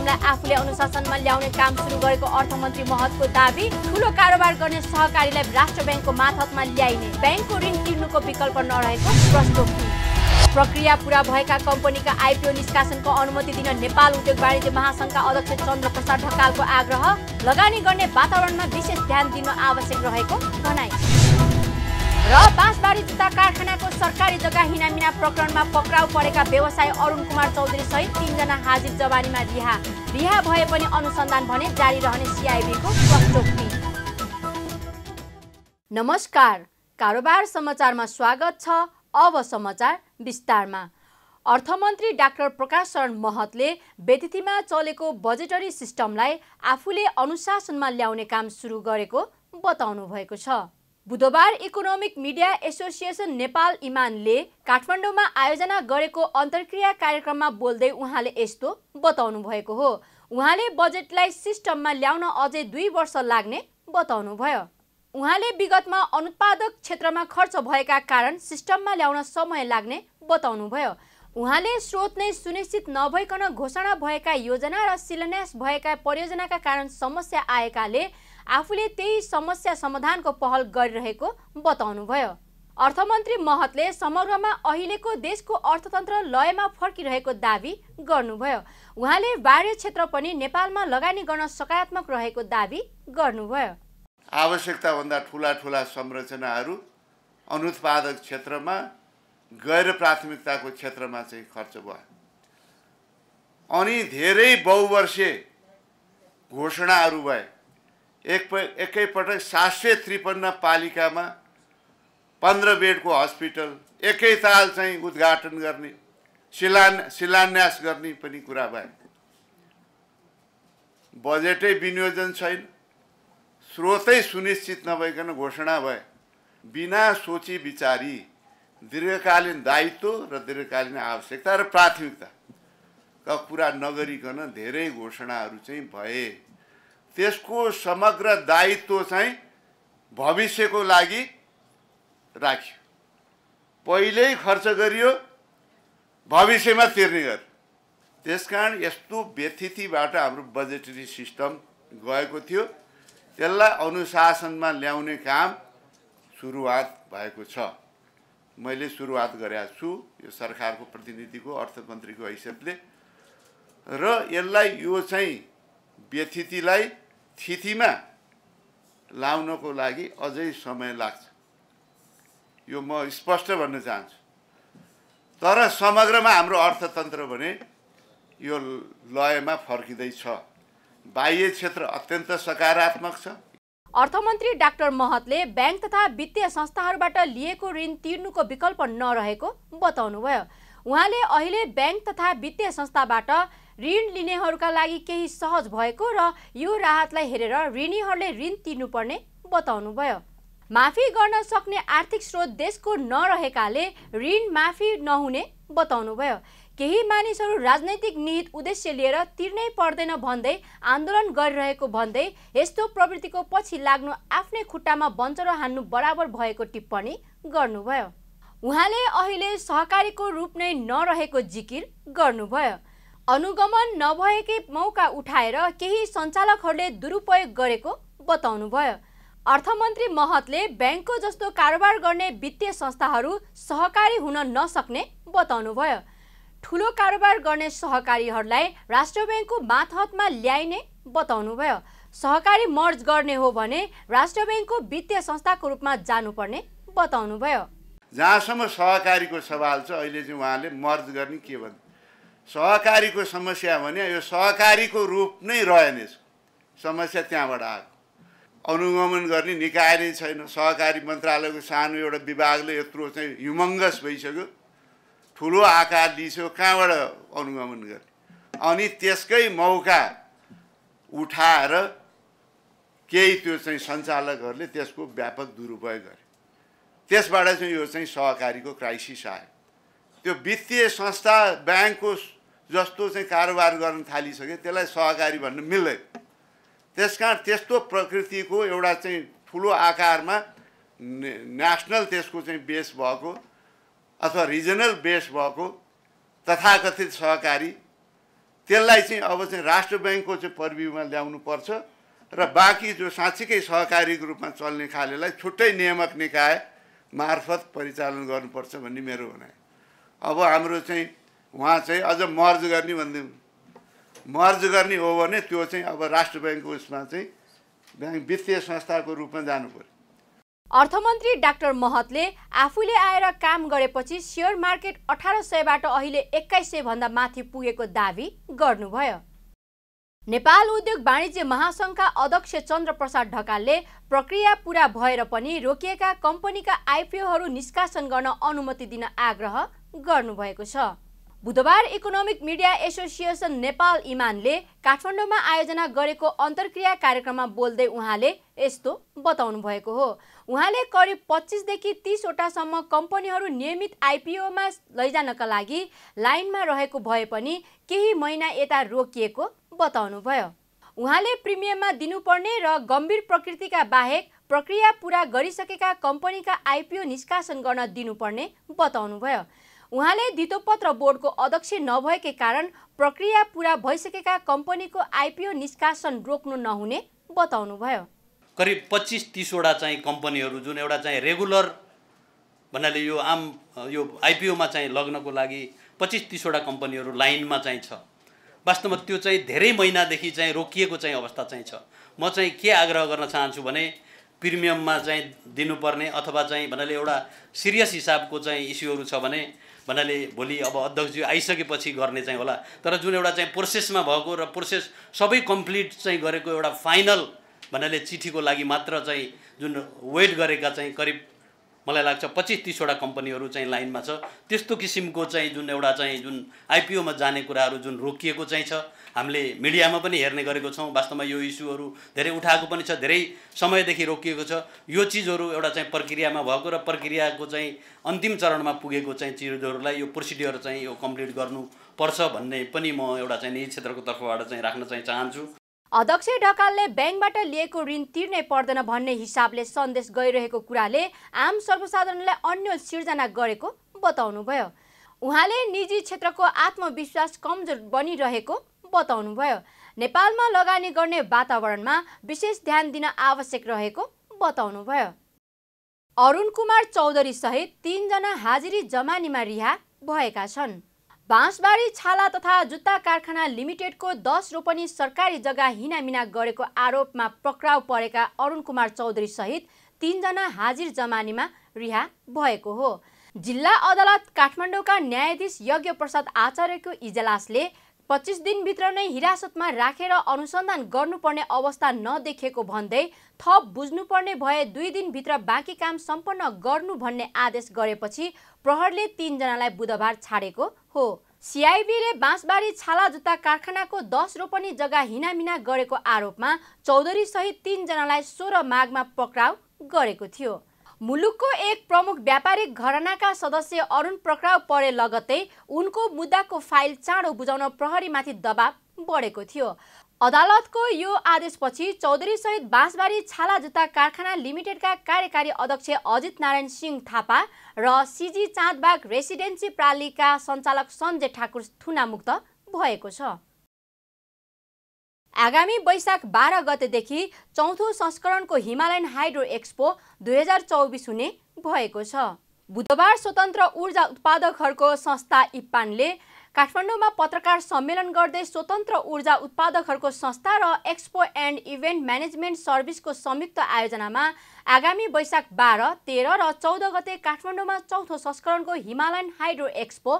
कार्यक्रमलाई आफूले अनुशासनमा ल्याउने काम सुरु गरेको अर्थमन्त्री महतको दावी ठुलो कारोबार गर्ने सहकारीलाई राष्ट्र ब्याङ्कको माथतमा ल्याइने ब्याङ्कको ऋण तिर्नुको विकल्प नरहेको प्रस्तुति प्रक्रिया पुरा भएका कम्पनीका आइपिओ निष्कासनको अनुमति दिन नेपाल उद्योग वाणिज्य महासङ्घका अध्यक्ष चन्द्र प्रसाद ढकालको आग्रह लगानी गर्ने वातावरणमा विशेष ध्यान दिनु आवश्यक रहेको भनाइ र बाँसबारी जुत्ता कारखानाको सरकारी जग्गा हिनामिना प्रकरणमा पक्राउ परेका व्यवसायी अरुण कुमार चौधरी सहित तिनजना हाजिर जवानीमा रिहा रिहा भए पनि अनुसन्धान भने जारी रहने सिआइबीको स्पष्टोक्ति नमस्कार कारोबार समाचारमा स्वागत छ अब समाचार विस्तारमा अर्थमन्त्री डाक्टर प्रकाश शरण महतले व्यतिथिमा चलेको बजेटरी सिस्टमलाई आफूले अनुशासनमा ल्याउने काम सुरु गरेको बताउनु भएको छ बुधबार इकोनोमिक मिडिया एसोसिएसन नेपाल इमानले काठमाडौँमा आयोजना गरेको अन्तर्क्रिया कार्यक्रममा बोल्दै उहाँले यस्तो बताउनु भएको हो उहाँले बजेटलाई सिस्टममा ल्याउन अझै दुई वर्ष लाग्ने बताउनुभयो उहाँले विगतमा अनुत्पादक क्षेत्रमा खर्च भएका कारण सिस्टममा ल्याउन समय लाग्ने बताउनुभयो उहाँले स्रोत नै सुनिश्चित नभइकन घोषणा भएका योजना र शिलान्यास भएका परियोजनाका कारण समस्या आएकाले आफूले त्यही समस्या समाधानको पहल गरिरहेको बताउनुभयो अर्थमन्त्री महतले समग्रमा अहिलेको देशको अर्थतन्त्र लयमा फर्किरहेको दावी गर्नुभयो उहाँले बाह्य क्षेत्र पनि नेपालमा लगानी गर्न सकारात्मक रहेको दावी गर्नुभयो आवश्यकताभन्दा ठुला ठुला संरचनाहरू अनुत्पादक क्षेत्रमा गैर प्राथमिकताको क्षेत्रमा चाहिँ खर्च भयो अनि धेरै बहुवर्षीय घोषणाहरू भए एक प एकैपटक सात सय त्रिपन्न पालिकामा पन्ध्र बेडको हस्पिटल एकैताल चाहिँ उद्घाटन गर्ने शिला शिलान्यास गर्ने पनि कुरा भयो बजेटै विनियोजन छैन स्रोतै सुनिश्चित नभइकन घोषणा भए बिना सोची विचारी दीर्घकालीन दायित्व र दीर्घकालीन आवश्यकता र प्राथमिकताका कुरा नगरिकन धेरै घोषणाहरू चाहिँ भए त्यसको समग्र दायित्व चाहिँ भविष्यको लागि राख्यो पहिल्यै खर्च गरियो भविष्यमा तिर्ने गर्यो त्यस कारण यस्तो व्यथितिबाट हाम्रो बजेटरी सिस्टम गएको थियो त्यसलाई अनुशासनमा ल्याउने काम सुरुवात भएको छ मैले सुरुवात गरेका छु यो सरकारको प्रतिनिधिको अर्थमन्त्रीको हैसियतले र यसलाई यो चाहिँ व्यथितिलाई स्थितिमा लाउनको लागि अझै समय लाग्छ यो म स्पष्ट भन्न चाहन्छु तर समग्रमा हाम्रो अर्थतन्त्र भने यो लयमा फर्किँदैछ बाह्य क्षेत्र अत्यन्त सकारात्मक छ अर्थमन्त्री डाक्टर महतले ब्याङ्क तथा वित्तीय संस्थाहरूबाट लिएको ऋण तिर्नुको विकल्प नरहेको बताउनुभयो उहाँले अहिले ब्याङ्क तथा वित्तीय संस्थाबाट ऋण लिनेहरूका लागि केही सहज भएको र यो राहतलाई हेरेर ऋणीहरूले ऋण तिर्नुपर्ने बताउनुभयो माफी गर्न सक्ने आर्थिक स्रोत देशको नरहेकाले ऋण माफी नहुने बताउनुभयो केही मानिसहरू राजनैतिक निहित उद्देश्य लिएर तिर्नै पर्दैन भन्दै आन्दोलन गरिरहेको भन्दै यस्तो प्रवृत्तिको पछि लाग्नु आफ्नै खुट्टामा बन्चरो हान्नु बराबर भएको टिप्पणी गर्नुभयो उहाँले अहिले सहकारीको रूप नै नरहेको जिकिर गर्नुभयो अनुगमन नभएकै मौका उठाएर केही सञ्चालकहरूले दुरुपयोग गरेको बताउनुभयो अर्थमन्त्री महतले ब्याङ्कको जस्तो कारोबार गर्ने वित्तीय संस्थाहरू सहकारी हुन नसक्ने बताउनुभयो ठुलो कारोबार गर्ने सहकारीहरूलाई राष्ट्र ब्याङ्कको माथहतमा ल्याइने बताउनुभयो सहकारी मर्ज गर्ने हो भने राष्ट्र ब्याङ्कको वित्तीय संस्थाको रूपमा जानुपर्ने बताउनुभयो जहाँसम्म सहकारीको सवाल छ अहिले चाहिँ उहाँले मर्ज गर्ने के भन्नु सहकारीको समस्या भने यो सहकारीको रूप नै यसको समस्या त्यहाँबाट आएको अनुगमन गर्ने निकाय नै छैन सहकारी मन्त्रालयको सानो एउटा विभागले यत्रो चाहिँ ह्युमङ्गस भइसक्यो ठुलो आकार दिइसक्यो कहाँबाट अनुगमन गर्ने अनि त्यसकै मौका उठाएर केही त्यो चाहिँ सञ्चालकहरूले त्यसको व्यापक दुरुपयोग गरे त्यसबाट चाहिँ यो चाहिँ सहकारीको क्राइसिस आयो त्यो वित्तीय संस्था ब्याङ्कको जस्तो चाहिँ कारोबार गर्न थालिसक्यो त्यसलाई सहकारी भन्न मिल्दैन त्यस कारण त्यस्तो प्रकृतिको एउटा चाहिँ ठुलो आकारमा नेसनल त्यसको चाहिँ बेस भएको अथवा रिजनल बेस भएको तथाकथित सहकारी त्यसलाई चाहिँ अब चाहिँ राष्ट्र ब्याङ्कको चाहिँ ल्याउनु पर्छ र बाँकी जो साँच्चीकै सहकारीको रूपमा चल्ने खालेलाई छुट्टै नियामक निकाय मार्फत परिचालन गर्नुपर्छ भन्ने मेरो भनाइ अब हाम्रो चाहिँ उहाँ चाहिँ अझ मर्ज गर्ने भन्दै मर्ज गर्ने हो भने त्यो चाहिँ अब राष्ट्र ब्याङ्कको उसमा चाहिँ ब्याङ्क वित्तीय संस्थाको रूपमा जानु पर्यो अर्थमन्त्री डाक्टर महतले आफूले आएर काम गरेपछि सेयर मार्केट अठार सयबाट अहिले एक्काइस सयभन्दा माथि पुगेको दावी गर्नुभयो नेपाल उद्योग वाणिज्य महासङ्घका अध्यक्ष चन्द्रप्रसाद ढकालले प्रक्रिया पुरा भएर पनि रोकिएका कम्पनीका आइपिओहरू निष्कासन गर्न अनुमति दिन आग्रह गर्नुभएको छ बुधबार इकोनोमिक मिडिया एसोसिएसन नेपाल इमानले काठमाडौँमा आयोजना गरेको अन्तर्क्रिया कार्यक्रममा बोल्दै उहाँले यस्तो बताउनु भएको हो उहाँले करिब पच्चिसदेखि तिसवटासम्म कम्पनीहरू नियमित आइपिओमा लैजानका लागि लाइनमा रहेको भए पनि केही महिना यता रोकिएको बताउनुभयो उहाँले प्रिमियममा दिनुपर्ने र गम्भीर प्रकृतिका बाहेक प्रक्रिया पुरा गरिसकेका कम्पनीका आइपिओ निष्कासन गर्न दिनुपर्ने बताउनुभयो उहाँले दितोपत्र बोर्डको अध्यक्ष नभएकै कारण प्रक्रिया पुरा भइसकेका कम्पनीको आइपिओ निष्कासन रोक्नु नहुने बताउनुभयो करिब पच्चिस तिसवटा चाहिँ कम्पनीहरू जुन एउटा चाहिँ रेगुलर भन्नाले यो आम यो आइपिओमा चाहिँ लग्नको लागि पच्चिस तिसवटा कम्पनीहरू लाइनमा चाहिँ छ वास्तवमा त्यो चाहिँ धेरै महिनादेखि चाहिँ रोकिएको चाहिँ अवस्था चाहिँ छ म चाहिँ के आग्रह गर्न चाहन्छु भने प्रिमियममा चाहिँ दिनुपर्ने अथवा चाहिँ भन्नाले एउटा सिरियस हिसाबको चाहिँ इस्युहरू छ भने भन्नाले भोलि अब अध्यक्षज्यू आइसकेपछि गर्ने चाहिँ होला तर जुन एउटा चाहिँ प्रोसेसमा भएको र प्रोसेस सबै कम्प्लिट चाहिँ गरेको एउटा फाइनल भन्नाले चिठीको लागि मात्र चाहिँ जुन वेट गरेका चाहिँ करिब मलाई लाग्छ पच्चिस तिसवटा कम्पनीहरू चाहिँ लाइनमा छ त्यस्तो किसिमको चाहिँ जुन एउटा चाहिँ जुन आइपिओमा जाने कुराहरू जुन रोकिएको चाहिँ छ हामीले मिडियामा पनि हेर्ने गरेको छौँ वास्तवमा यो इस्युहरू धेरै उठाएको पनि छ धेरै समयदेखि रोकिएको छ यो चिजहरू एउटा चाहिँ प्रक्रियामा भएको र प्रक्रियाको चाहिँ अन्तिम चरणमा पुगेको चाहिँ चिजहरूलाई यो प्रोसिडियर चाहिँ यो कम्प्लिट गर्नुपर्छ भन्ने पनि म एउटा चाहिँ निजी क्षेत्रको तर्फबाट चाहिँ राख्न चाहिँ चाहन्छु अध्यक्ष ढकालले ब्याङ्कबाट लिएको ऋण तिर्नै पर्दैन भन्ने हिसाबले सन्देश गइरहेको कुराले आम सर्वसाधारणलाई अन्य सिर्जना गरेको बताउनुभयो उहाँले निजी क्षेत्रको आत्मविश्वास कमजोर बनिरहेको बताउनुभयो नेपालमा लगानी गर्ने वातावरणमा विशेष ध्यान दिन आवश्यक रहेको बताउनुभयो अरुण कुमार चौधरी सहित तिनजना हाजिरी जमानीमा रिहा भएका छन् बाँसबारी छाला तथा जुत्ता कारखाना लिमिटेडको दस रोपनी सरकारी जग्गा हिनामिना गरेको आरोपमा पक्राउ परेका अरुण कुमार चौधरी सहित तिनजना हाजिर जमानीमा रिहा भएको हो जिल्ला अदालत काठमाडौँका न्यायाधीश यज्ञ प्रसाद आचार्यको इजलासले पच्चिस दिनभित्र नै हिरासतमा राखेर अनुसन्धान गर्नुपर्ने अवस्था नदेखेको भन्दै थप बुझ्नुपर्ने भए दुई दिनभित्र बाँकी काम सम्पन्न गर्नु भन्ने आदेश गरेपछि प्रहरले तिनजनालाई बुधबार छाडेको हो सिआइबीले बाँसबारी छाला जुत्ता कारखानाको दस रोपनी जग्गा हिनामिना गरेको आरोपमा चौधरी सहित तिनजनालाई सोह्र माघमा पक्राउ गरेको थियो मुलुकको एक प्रमुख व्यापारिक घरनाका सदस्य अरुण पक्राउ परे लगत्तै उनको मुद्दाको फाइल चाँडो बुझाउन प्रहरीमाथि दबाब बढेको थियो अदालतको यो आदेशपछि चौधरी सहित बाँसबारी छाला जुत्ता कारखाना लिमिटेडका कार्यकारी अध्यक्ष अजित नारायण सिंह थापा र सिजी चाँदबाग रेसिडेन्सी प्रालीका सञ्चालक सञ्जय ठाकुर थुनामुक्त भएको छ आगामी वैशाख बाह्र गतेदेखि चौथो संस्करणको हिमालयन हाइड्रो एक्सपो दुई हजार चौबिस हुने भएको छ बुधबार स्वतन्त्र ऊर्जा उत्पादकहरूको संस्था इप्पानले काठमाडौँमा पत्रकार सम्मेलन गर्दै स्वतन्त्र ऊर्जा उत्पादकहरूको संस्था र एक्सपो एन्ड इभेन्ट म्यानेजमेन्ट सर्भिसको संयुक्त आयोजनामा आगामी वैशाख बाह्र तेह्र र चौध गते काठमाडौँमा चौथो संस्करणको हिमालयन हाइड्रो एक्सपो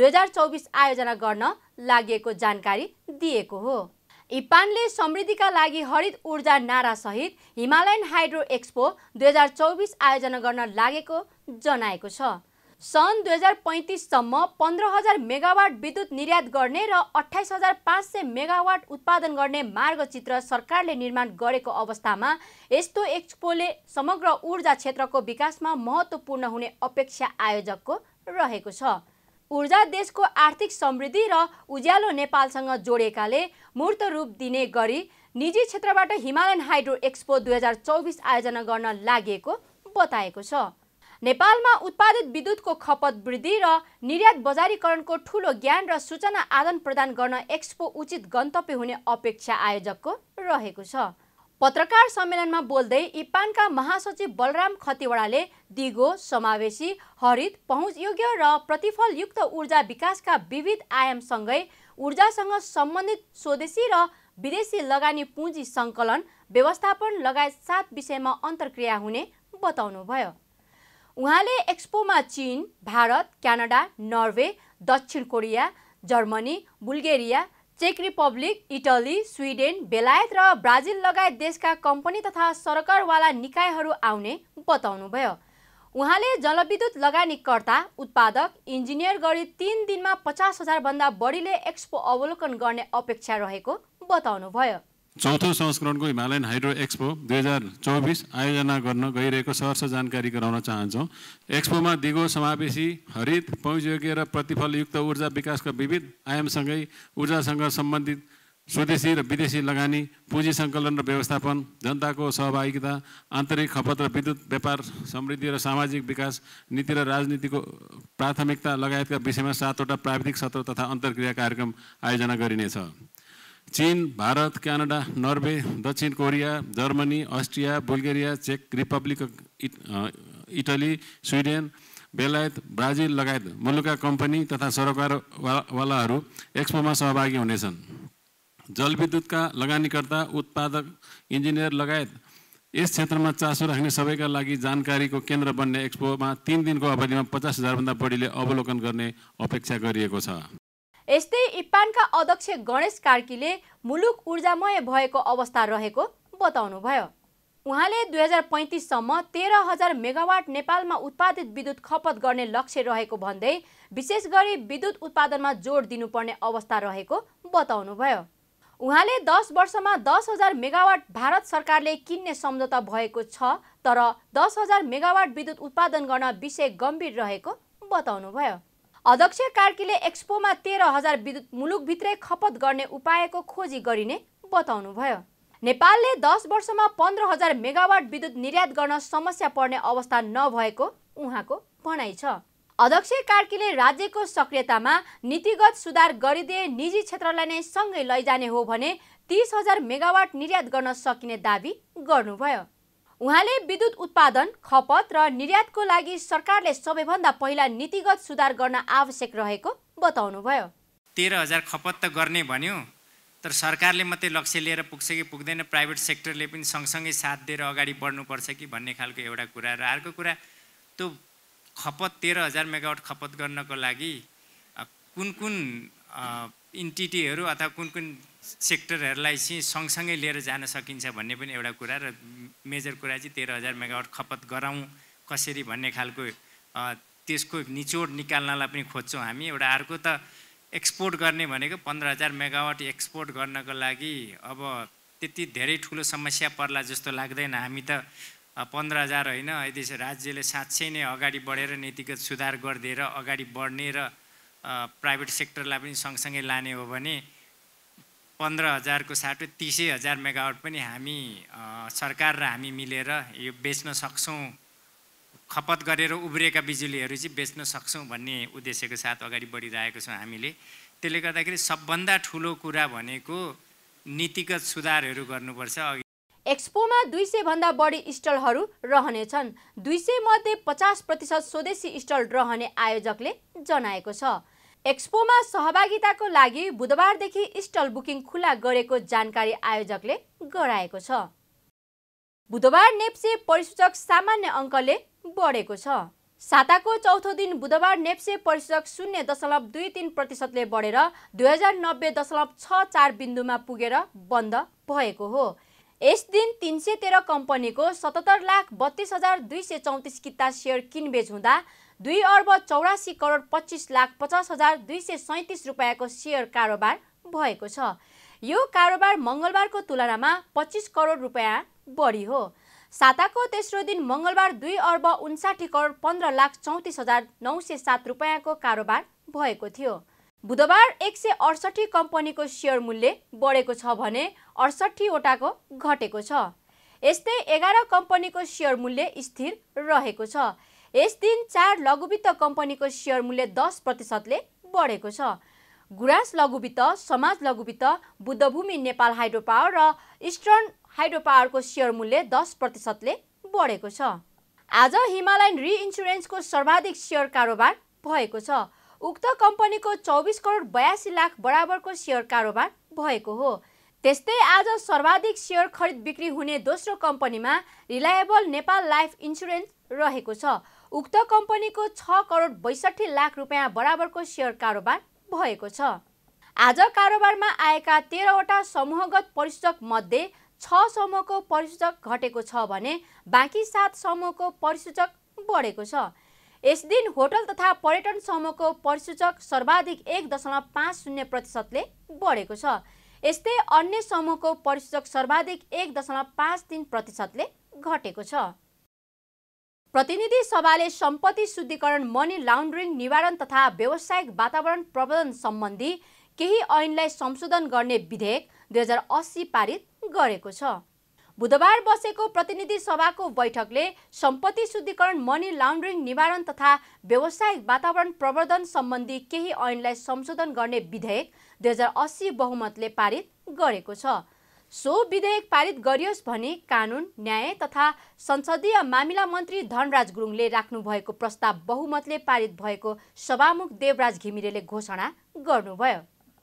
दुई हजार चौबिस आयोजना गर्न लागेको जानकारी दिएको हो इपानले समृद्धिका लागि हरित ऊर्जा नारासहित हिमालयन हाइड्रो एक्सपो दुई हजार चौबिस आयोजना गर्न लागेको जनाएको छ सन् दुई हजार पैँतिससम्म पन्ध्र हजार मेगावाट विद्युत निर्यात गर्ने र अठाइस हजार पाँच सय मेगावाट उत्पादन गर्ने मार्गचित्र सरकारले निर्माण गरेको अवस्थामा यस्तो एक्सपोले समग्र ऊर्जा क्षेत्रको विकासमा महत्त्वपूर्ण हुने अपेक्षा आयोजकको रहेको छ ऊर्जा देशको आर्थिक समृद्धि र उज्यालो नेपालसँग जोडेकाले मूर्त रूप दिने गरी निजी क्षेत्रबाट हिमालयन हाइड्रो एक्सपो दुई हजार चौबिस आयोजना गर्न लागेको बताएको छ नेपालमा उत्पादित विद्युतको खपत वृद्धि र निर्यात बजारीकरणको ठुलो ज्ञान र सूचना आदान प्रदान गर्न एक्सपो उचित गन्तव्य हुने अपेक्षा आयोजकको रहेको छ पत्रकार सम्मेलनमा बोल्दै इपानका महासचिव बलराम खतिवडाले दिगो समावेशी हरित पहुँचयोग्य र प्रतिफलयुक्त ऊर्जा विकासका विविध आयामसँगै ऊर्जासँग सम्बन्धित स्वदेशी र विदेशी लगानी पुँजी सङ्कलन व्यवस्थापन लगायत सात विषयमा अन्तर्क्रिया हुने बताउनुभयो उहाँले एक्सपोमा चिन भारत क्यानाडा नर्वे दक्षिण कोरिया जर्मनी बुल्गेरिया चेक रिपब्लिक इटली स्विडेन बेलायत र ब्राजिल लगायत देशका कम्पनी तथा सरकारवाला निकायहरू आउने बताउनुभयो उहाँले जलविद्युत लगानीकर्ता उत्पादक इन्जिनियर गरी तिन दिनमा पचास हजारभन्दा बढीले एक्सपो अवलोकन गर्ने अपेक्षा रहेको बताउनुभयो चौथो संस्करणको हिमालयन हाइड्रो एक्सपो दुई हजार चौबिस आयोजना गर्न गइरहेको सहरर्ष जानकारी गराउन चाहन्छौँ एक्सपोमा दिगो समावेशी हरित पहुँचयोग्य र प्रतिफलयुक्त ऊर्जा विकासका विविध आयामसँगै ऊर्जासँग सम्बन्धित स्वदेशी र विदेशी लगानी पुँजी सङ्कलन र व्यवस्थापन जनताको सहभागिता आन्तरिक खपत र विद्युत व्यापार समृद्धि र सामाजिक विकास नीति र राजनीतिको प्राथमिकता लगायतका विषयमा सातवटा प्राविधिक सत्र तथा अन्तर्क्रिया कार्यक्रम आयोजना गरिनेछ चिन भारत क्यानाडा नर्वे दक्षिण कोरिया जर्मनी अस्ट्रिया बुल्गेरिया चेक रिपब्लिक इट इटली स्विडेन बेलायत ब्राजिल लगायत मुलुकका कम्पनी तथा सरकारवालाहरू एक्सपोमा सहभागी हुनेछन् जलविद्युतका लगानीकर्ता उत्पादक इन्जिनियर लगायत यस क्षेत्रमा चासो राख्ने सबैका लागि जानकारीको केन्द्र बन्ने एक्सपोमा तिन दिनको अवधिमा पचास हजारभन्दा बढीले अवलोकन गर्ने अपेक्षा गरिएको छ यस्तै इपानका अध्यक्ष गणेश कार्कीले मुलुक ऊर्जामय भएको अवस्था रहेको बताउनुभयो उहाँले दुई हजार पैँतिससम्म तेह्र हजार मेगावाट नेपालमा उत्पादित विद्युत खपत गर्ने लक्ष्य रहेको भन्दै विशेष गरी विद्युत उत्पादनमा जोड दिनुपर्ने अवस्था रहेको बताउनुभयो उहाँले दस वर्षमा दस हजार मेगावाट भारत सरकारले किन्ने सम्झौता भएको छ तर दस हजार मेगावाट विद्युत उत्पादन गर्न विषय गम्भीर रहेको बताउनुभयो अध्यक्ष कार्कीले एक्सपोमा तेह्र हजार विद्युत मुलुकभित्रै खपत गर्ने उपायको खोजी गरिने बताउनुभयो नेपालले दस वर्षमा पन्ध्र हजार मेगावाट विद्युत निर्यात गर्न समस्या पर्ने अवस्था नभएको उहाँको भनाइ छ अध्यक्ष कार्कीले राज्यको सक्रियतामा नीतिगत सुधार गरिदिए निजी क्षेत्रलाई नै सँगै लैजाने हो भने तिस हजार मेगावाट निर्यात गर्न सकिने दावी गर्नुभयो उहाँले विद्युत उत्पादन खपत र निर्यातको लागि सरकारले सबैभन्दा पहिला नीतिगत सुधार गर्न आवश्यक रहेको बताउनुभयो तेह्र हजार खपत त गर्ने भन्यो तर सरकारले मात्रै लक्ष्य लिएर पुग्छ कि पुग्दैन प्राइभेट सेक्टरले पनि सँगसँगै साथ दिएर अगाडि बढ्नुपर्छ कि भन्ने खालको एउटा कुरा र अर्को कुरा त्यो खपत तेह्र हजार मेगावाट खपत गर्नको लागि कुन कुन इन्टिटीहरू अथवा कुन कुन सेक्टरहरूलाई चाहिँ सँगसँगै लिएर जान सकिन्छ भन्ने पनि एउटा कुरा र मेजर कुरा चाहिँ तेह्र हजार मेगावाट खपत गराउँ कसरी भन्ने खालको त्यसको निचोड निकाल्नलाई पनि खोज्छौँ हामी एउटा अर्को त एक्सपोर्ट गर्ने भनेको पन्ध्र हजार मेगावाट एक्सपोर्ट गर्नको लागि अब त्यति धेरै ठुलो समस्या पर्ला जस्तो लाग्दैन हामी त पन्ध्र हजार होइन यदि राज्यले साँच्चै नै अगाडि बढेर नीतिगत सुधार गरिदिएर अगाडि बढ्ने र प्राइभेट सेक्टरलाई पनि सँगसँगै लाने हो भने पन्ध्र हजारको साटो तिसै हजार मेगावट पनि हामी सरकार र हामी मिलेर यो बेच्न सक्छौँ खपत गरेर उब्रिएका बिजुलीहरू चाहिँ बेच्न सक्छौँ भन्ने उद्देश्यको साथ अगाडि बढिरहेको छौँ हामीले त्यसले गर्दाखेरि सबभन्दा ठुलो कुरा भनेको नीतिगत सुधारहरू गर्नुपर्छ एक्सपोमा दुई भन्दा बढी स्टलहरू रहनेछन् दुई सयमध्ये पचास प्रतिशत स्वदेशी स्टल रहने आयोजकले जनाएको छ एक्सपोमा सहभागिताको लागि बुधबारदेखि स्टल बुकिङ खुला गरेको जानकारी आयोजकले गराएको छ बुधबार नेप्से परिसूचक सामान्य अङ्कले बढेको छ साताको चौथो दिन बुधबार नेप्से परिसूचक शून्य दशमलव दुई तिन प्रतिशतले बढेर दुई हजार नब्बे दशमलव छ चार बिन्दुमा पुगेर बन्द भएको हो यस दिन तिन सय तेह्र कम्पनीको सतहत्तर लाख बत्तिस हजार दुई सय चौतिस किता सेयर किनबेच हुँदा दुई अर्ब चौरासी करोड पच्चिस लाख पचास हजार दुई सय सैँतिस रुपियाँको सेयर कारोबार भएको छ यो कारोबार मङ्गलबारको तुलनामा पच्चिस करोड रुपियाँ बढी हो साताको तेस्रो दिन मङ्गलबार दुई अर्ब उन्साठी करोड पन्ध्र लाख चौतिस हजार नौ सय सात रुपियाँको कारोबार भएको थियो बुधबार एक सय अडसठी कम्पनीको सेयर मूल्य बढेको छ भने अडसठीवटाको घटेको छ यस्तै एघार कम्पनीको सेयर मूल्य स्थिर रहेको छ यस दिन चार लघुवित्त कम्पनीको सेयर मूल्य दस प्रतिशतले बढेको छ गुराँस लघुवित्त समाज लघुवित्त बुद्धभूमि नेपाल हाइड्रो पावर र इस्टर्न हाइड्रो पावरको सेयर मूल्य दस प्रतिशतले बढेको छ आज हिमालयन रिइन्सुरेन्सको सर्वाधिक सेयर कारोबार भएको छ उक्त कम्पनीको चौबिस करोड बयासी लाख बराबरको सेयर कारोबार भएको हो त्यस्तै आज सर्वाधिक सेयर खरिद बिक्री हुने दोस्रो कम्पनीमा रिलायबल नेपाल लाइफ इन्सुरेन्स रहेको छ उक्त कम्पनीको छ करोड बैसठी लाख रुपियाँ बराबरको सेयर कारोबार भएको छ आज कारोबारमा आएका तेह्रवटा समूहगत मध्ये छ समूहको परिसूचक घटेको छ भने बाँकी सात समूहको परिसूचक बढेको छ यस दिन होटल तथा पर्यटन समूहको परिसूचक सर्वाधिक एक दशमलव पाँच शून्य प्रतिशतले बढेको छ यस्तै अन्य समूहको परिसूचक सर्वाधिक एक दशमलव पाँच तिन प्रतिशतले घटेको छ प्रतिनिधि सभाले सम्पत्ति शुद्धिकरण मनी लाउन्ड्रिङ निवारण तथा व्यावसायिक वातावरण प्रबन्धन सम्बन्धी केही ऐनलाई संशोधन गर्ने विधेयक दुई हजार अस्सी पारित गरेको छ बुधबार बसेको प्रतिनिधि सभाको बैठकले सम्पत्ति शुद्धिकरण मनी लाउन्ड्रिङ निवारण तथा व्यावसायिक वातावरण प्रवर्धन सम्बन्धी केही ऐनलाई संशोधन गर्ने विधेयक दुई हजार अस्सी बहुमतले पारित गरेको छ सो विधेयक पारित गरियोस् भने कानुन न्याय तथा संसदीय मामिला मन्त्री धनराज गुरुङले राख्नुभएको प्रस्ताव बहुमतले पारित भएको सभामुख देवराज घिमिरेले घोषणा गर्नुभयो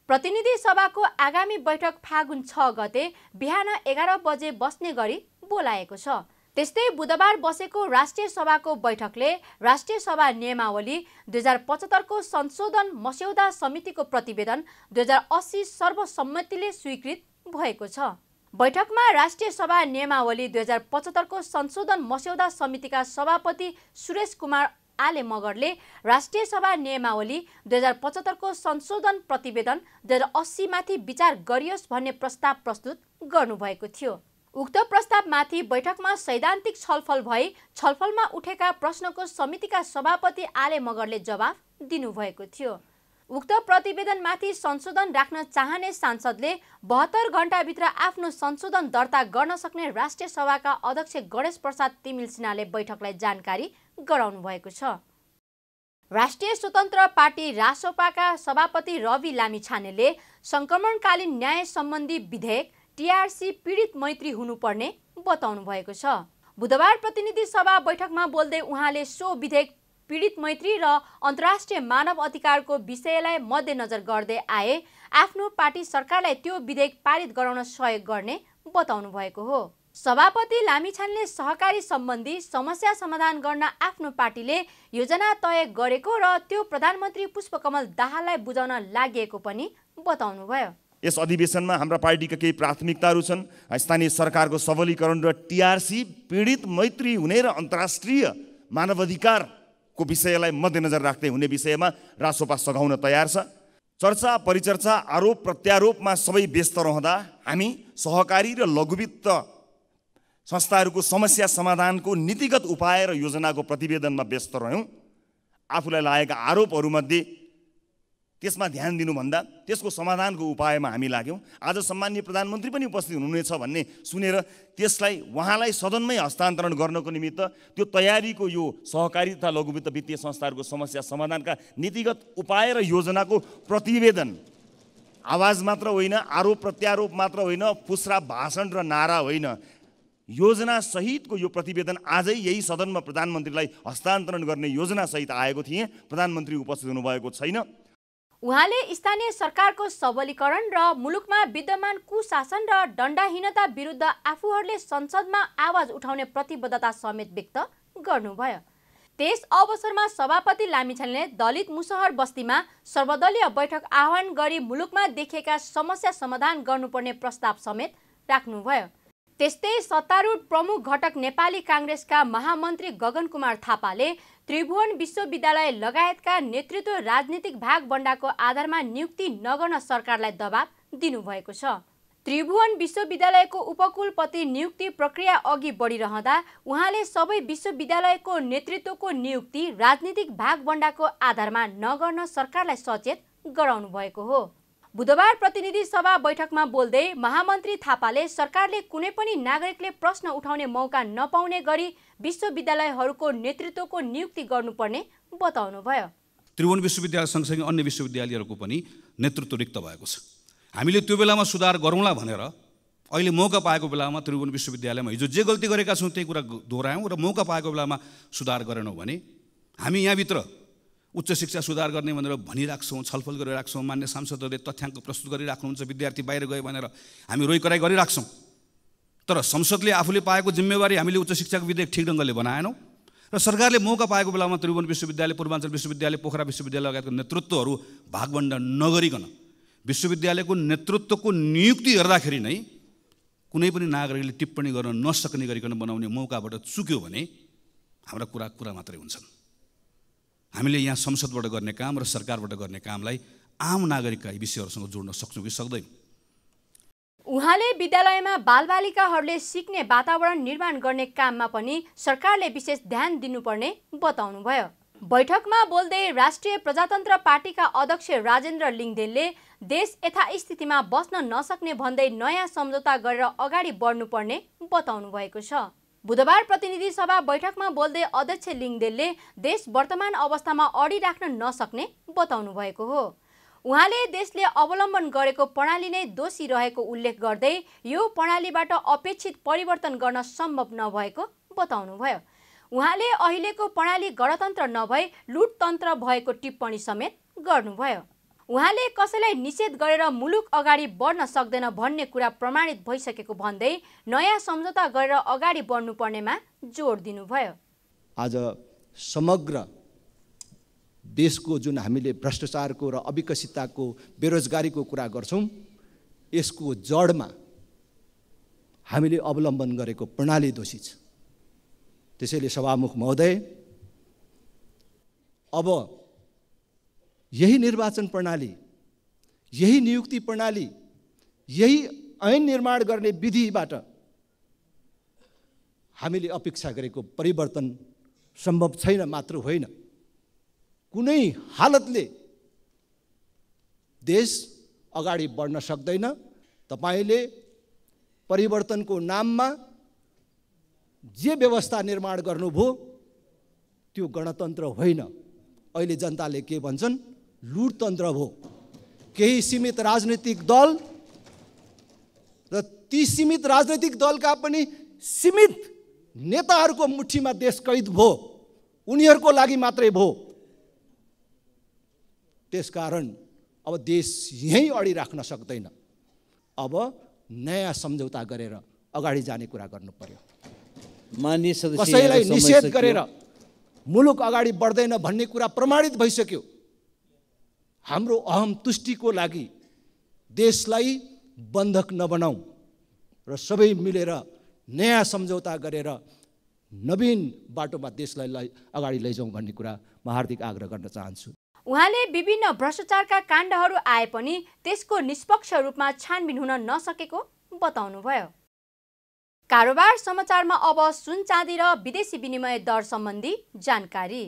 प्रतिनिधि सभाको आगामी बैठक फागुन छ गते बिहान एघार बजे बस्ने गरी बोलाएको छ त्यस्तै बुधबार बसेको राष्ट्रिय सभाको बैठकले राष्ट्रिय सभा नियमावली दुई हजार पचहत्तरको संशोधन मस्यौदा समितिको प्रतिवेदन दुई हजार अस्सी सर्वसम्मतिले स्वीकृत भएको छ बैठकमा राष्ट्रिय सभा नियमावली दुई हजार पचहत्तरको संशोधन मस्यौदा समितिका सभापति सुरेश कुमार आले मगरले राष्ट्रिय सभा नियमावली दुई हजार पचहत्तरको संशोधन प्रतिवेदन दुई हजार अस्सीमाथि विचार गरियोस् भन्ने प्रस्ताव प्रस्तुत गर्नुभएको थियो उक्त प्रस्तावमाथि बैठकमा सैद्धान्तिक छलफल भई छलफलमा उठेका प्रश्नको समितिका सभापति आले मगरले जवाफ दिनुभएको थियो उक्त प्रतिवेदनमाथि संशोधन राख्न चाहने सांसदले बहत्तर घण्टाभित्र आफ्नो संशोधन दर्ता गर्न सक्ने राष्ट्रिय सभाका अध्यक्ष गणेश प्रसाद तिमिल सिन्हाले बैठकलाई जानकारी गराउनु भएको छ राष्ट्रिय स्वतन्त्र पार्टी रासोपाका सभापति रवि लामिछानेले सङ्क्रमणकालीन न्याय सम्बन्धी विधेयक टिआरसी पीडित मैत्री हुनुपर्ने बताउनु भएको छ बुधबार प्रतिनिधि सभा बैठकमा बोल्दै उहाँले सो विधेयक पीडित मैत्री र अन्तर्राष्ट्रिय मानव अधिकारको विषयलाई मध्यनजर गर्दै आए आफ्नो पार्टी सरकारलाई त्यो विधेयक पारित गराउन सहयोग गर्ने बताउनु भएको हो सभापति लामिछानले सहकारी सम्बन्धी समस्या समाधान गर्न आफ्नो पार्टीले योजना तय गरेको र त्यो प्रधानमन्त्री पुष्पकमल दाहाललाई बुझाउन लागि पनि बताउनु भयो यस अधिवेशनमा हाम्रा पार्टीका केही प्राथमिकताहरू छन् स्थानीय सरकारको सबलीकरण र टिआरसी पीडित मैत्री हुने र अन्तर्राष्ट्रिय मानव अधिकार को विषयलाई मध्यनजर राख्दै हुने विषयमा रासोपा सघाउन तयार छ चर्चा परिचर्चा आरोप प्रत्यारोपमा सबै व्यस्त रहँदा हामी सहकारी र लघुवित्त संस्थाहरूको समस्या समाधानको नीतिगत उपाय र योजनाको प्रतिवेदनमा व्यस्त रह्यौँ आफूलाई लागेका आरोपहरूमध्ये त्यसमा ध्यान दिनुभन्दा त्यसको समाधानको उपायमा हामी लाग्यौँ आज सम्मान्य प्रधानमन्त्री पनि उपस्थित हुनुहुनेछ भन्ने सुनेर त्यसलाई उहाँलाई सदनमै हस्तान्तरण गर्नको निमित्त त्यो तयारीको यो सहकारी तथा लघुवित्त वित्तीय संस्थाहरूको समस्या समाधानका नीतिगत उपाय र योजनाको प्रतिवेदन आवाज मात्र होइन आरोप प्रत्यारोप मात्र होइन फुस्रा भाषण र नारा होइन योजनासहितको यो प्रतिवेदन आजै यही सदनमा प्रधानमन्त्रीलाई हस्तान्तरण गर्ने योजनासहित आएको थिएँ प्रधानमन्त्री उपस्थित हुनुभएको छैन उहाँले स्थानीय सरकारको सबलीकरण र मुलुकमा विद्यमान कुशासन र दण्डाहीनता विरुद्ध आफूहरूले संसदमा आवाज उठाउने प्रतिबद्धता समेत व्यक्त गर्नुभयो त्यस अवसरमा सभापति लामिछानेले दलित मुसहर बस्तीमा सर्वदलीय बैठक आह्वान गरी मुलुकमा देखिएका समस्या समाधान गर्नुपर्ने प्रस्ताव समेत राख्नुभयो त्यस्तै सत्तारूढ प्रमुख घटक नेपाली काङ्ग्रेसका महामन्त्री गगन कुमार थापाले त्रिभुवन विश्वविद्यालय लगायतका नेतृत्व राजनीतिक भागबण्डाको आधारमा नियुक्ति नगर्न सरकारलाई दबाब दिनुभएको छ त्रिभुवन विश्वविद्यालयको उपकुलपति नियुक्ति प्रक्रिया अघि बढिरहँदा उहाँले सबै विश्वविद्यालयको नेतृत्वको नियुक्ति राजनीतिक भागबण्डाको आधारमा नगर्न सरकारलाई सचेत गराउनु भएको हो बुधबार प्रतिनिधि सभा बैठकमा बोल्दै महामन्त्री थापाले सरकारले कुनै पनि नागरिकले प्रश्न उठाउने मौका नपाउने गरी विश्वविद्यालयहरूको नेतृत्वको नियुक्ति गर्नुपर्ने बताउनुभयो त्रिभुवन विश्वविद्यालय सँगसँगै अन्य विश्वविद्यालयहरूको पनि नेतृत्व रिक्त भएको छ हामीले त्यो बेलामा सुधार गरौँला भनेर अहिले मौका पाएको बेलामा त्रिभुवन विश्वविद्यालयमा हिजो जे गल्ती गरेका छौँ त्यही कुरा दोहोऱ्यायौँ र मौका पाएको बेलामा सुधार गरेनौँ भने हामी यहाँभित्र उच्च शिक्षा सुधार गर्ने भनेर भनिराख्छौँ छलफल गरिराख्छौँ मान्य सांसदहरूले तथ्याङ्क प्रस्तुत गरिराख्नुहुन्छ विद्यार्थी बाहिर गयो भनेर हामी रोइकराई गरिराख्छौँ तर संसदले आफूले पाएको जिम्मेवारी हामीले उच्च शिक्षाको विधेयक ठिक ढङ्गले बनाएनौँ र सरकारले मौका पाएको बेलामा त्रिभुवन विश्वविद्यालय पूर्वाञ्चल विश्वविद्यालय पोखरा विश्वविद्यालय लगायतको नेतृत्वहरू भागभण्ड नगरिकन विश्वविद्यालयको नेतृत्वको नियुक्ति हेर्दाखेरि नै कुनै पनि नागरिकले टिप्पणी गर्न नसक्ने गरिकन बनाउने मौकाबाट चुक्यो भने हाम्रा कुरा कुरा मात्रै हुन्छन् हामीले यहाँ संसदबाट गर्ने काम र सरकारबाट गर्ने कामलाई आम नागरिकका यी विषयहरूसँग जोड्न सक्छौँ कि सक्दैनौँ उहाँले विद्यालयमा बालबालिकाहरूले सिक्ने वातावरण निर्माण गर्ने काममा पनि सरकारले विशेष ध्यान दिनुपर्ने बताउनुभयो बैठकमा बोल्दै राष्ट्रिय प्रजातन्त्र पार्टीका अध्यक्ष राजेन्द्र लिङदेनले देश यथास्थितिमा बस्न नसक्ने भन्दै नयाँ सम्झौता गरेर अगाडि बढ्नुपर्ने बताउनु भएको छ बुधबार प्रतिनिधि सभा बैठकमा बोल्दै अध्यक्ष लिङदेलले देश वर्तमान अवस्थामा राख्न नसक्ने बताउनु भएको हो उहाँले देशले अवलम्बन गरेको प्रणाली नै दोषी रहेको उल्लेख गर्दै यो प्रणालीबाट अपेक्षित परिवर्तन गर्न सम्भव नभएको बताउनुभयो उहाँले अहिलेको प्रणाली गणतन्त्र नभई लुटतन्त्र भएको टिप्पणी समेत गर्नुभयो उहाँले कसैलाई निषेध गरेर मुलुक अगाडि बढ्न सक्दैन भन्ने कुरा प्रमाणित भइसकेको भन्दै नयाँ सम्झौता गरेर अगाडि बढ्नुपर्नेमा जोड दिनुभयो आज समग्र देशको जुन हामीले भ्रष्टाचारको र अविकसितताको बेरोजगारीको कुरा गर्छौँ यसको जडमा हामीले अवलम्बन गरेको प्रणाली दोषी छ त्यसैले सभामुख महोदय अब यही निर्वाचन प्रणाली यही नियुक्ति प्रणाली यही ऐन निर्माण गर्ने विधिबाट हामीले अपेक्षा गरेको परिवर्तन सम्भव छैन मात्र होइन कुनै हालतले देश अगाडि बढ्न सक्दैन तपाईँले परिवर्तनको नाममा जे व्यवस्था निर्माण गर्नुभयो त्यो गणतन्त्र होइन अहिले जनताले के भन्छन् लुटतन्त्र भयो केही सीमित राजनैतिक दल र ती सीमित राजनैतिक दलका पनि सीमित नेताहरूको मुठीमा देश कैद भयो उनीहरूको लागि मात्रै भयो त्यसकारण अब देश यहीँ राख्न सक्दैन अब नयाँ सम्झौता गरेर अगाडि जाने कुरा गर्नु पर्यो मानिस कसैलाई निषेध गरेर मुलुक अगाडि बढ्दैन भन्ने कुरा प्रमाणित भइसक्यो हाम्रो अहम तुष्टिको लागि देशलाई बन्धक नबनाऊ र सबै मिलेर नयाँ सम्झौता गरेर नवीन बाटोमा देशलाई अगाडि लैजाउँ भन्ने कुरा म हार्दिक आग्रह गर्न चाहन्छु उहाँले विभिन्न भ्रष्टाचारका काण्डहरू आए पनि त्यसको निष्पक्ष रूपमा छानबिन हुन नसकेको बताउनुभयो कारोबार समाचारमा अब सुन चाँदी र विदेशी विनिमय दर सम्बन्धी जानकारी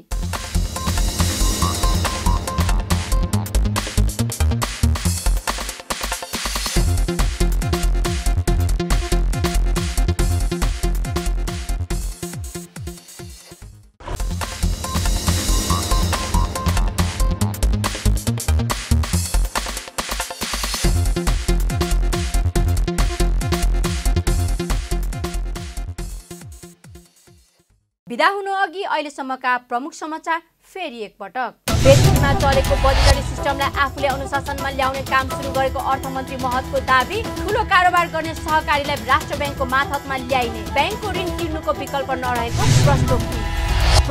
अहिलेसम्मका प्रमुख समाचार फेरि एकपटक फेसबुकमा चलेको बजेटरी सिस्टमलाई आफूले अनुशासनमा ल्याउने काम सुरु गरेको अर्थमन्त्री महतको दावी ठुलो कारोबार गर्ने सहकारीलाई राष्ट्र ब्याङ्कको माथतमा ल्याइने ब्याङ्कको ऋण तिर्नुको विकल्प नरहेको प्रस्तुत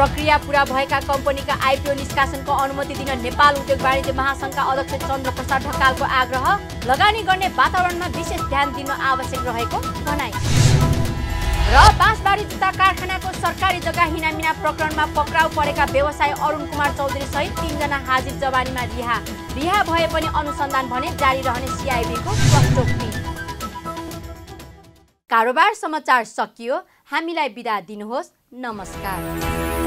प्रक्रिया पुरा भएका कम्पनीका आइपिओ निष्कासनको अनुमति दिन नेपाल उद्योग वाणिज्य महासङ्घका अध्यक्ष चन्द्रप्रसाद ढकालको आग्रह लगानी गर्ने वातावरणमा विशेष ध्यान दिन आवश्यक रहेको भनाइ र बाँसबारी जुत्ता कारखानाको सरकारी जग्गा हिनामिना प्रकरणमा पक्राउ परेका व्यवसाय अरुण कुमार चौधरी सहित तिनजना हाजिर जवानीमा रिहा रिहा भए पनि अनुसन्धान भने जारी रहने सिआइबीको स्पष्टोक्ति कारोबार समाचार सकियो हामीलाई बिदा दिनुहोस् नमस्कार